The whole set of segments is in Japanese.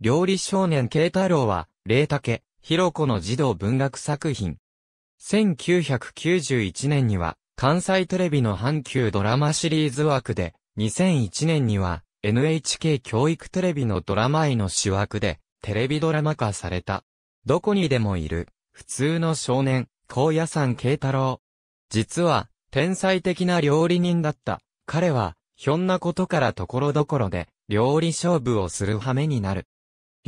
料理少年慶太郎は、霊竹、広子の児童文学作品。1991年には、関西テレビの阪急ドラマシリーズ枠で、2001年には、NHK 教育テレビのドラマへの主枠で、テレビドラマ化された。どこにでもいる、普通の少年、高野山慶太郎。実は、天才的な料理人だった。彼は、ひょんなことからところどころで、料理勝負をする羽目になる。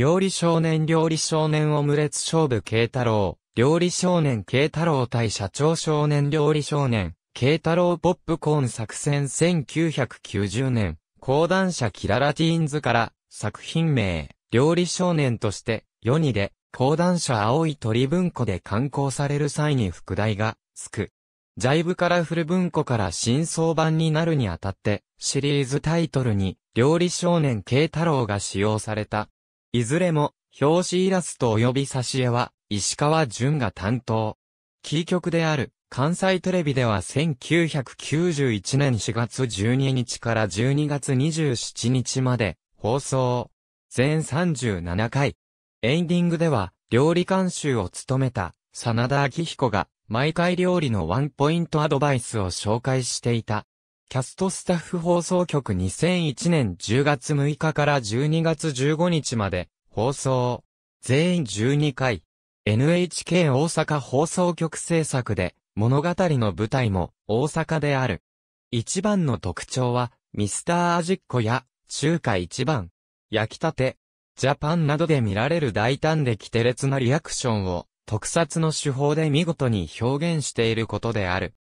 料理少年料理少年オムレツ勝負慶太郎、料理少年慶太郎対社長少年料理少年、慶太郎ポップコーン作戦1990年、講談社キララティーンズから作品名、料理少年として、世にで、講談社青い鳥文庫で刊行される際に副題が、つく。ジャイブカラフル文庫から新装版になるにあたって、シリーズタイトルに、料理少年慶太郎が使用されたいずれも、表紙イラスト及び挿絵は、石川淳が担当。キー局である、関西テレビでは1991年4月12日から12月27日まで、放送。全37回。エンディングでは、料理監修を務めた、真田明彦が、毎回料理のワンポイントアドバイスを紹介していた。キャストスタッフ放送局2001年10月6日から12月15日まで放送。全員12回。NHK 大阪放送局制作で物語の舞台も大阪である。一番の特徴はミスターアジッコや中華一番、焼きたて、ジャパンなどで見られる大胆で奇烈なリアクションを特撮の手法で見事に表現していることである。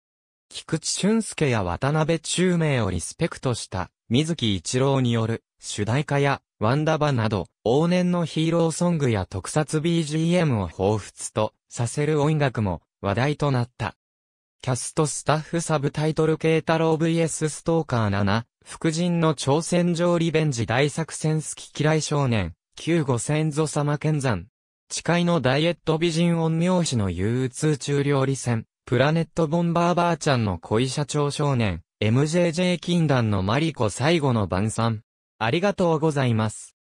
菊池俊介や渡辺中明をリスペクトした水木一郎による主題歌やワンダバなど往年のヒーローソングや特撮 BGM を彷彿とさせる音楽も話題となった。キャストスタッフサブタイトル慶太郎 VS ストーカー7、福人の挑戦状リベンジ大作戦好き嫌い少年、旧五先祖様剣山。誓いのダイエット美人音名詞の憂鬱中料理戦、プラネットボンバーバーちゃんの恋社長少年、MJJ 禁断のマリコ最後の晩餐。ありがとうございます。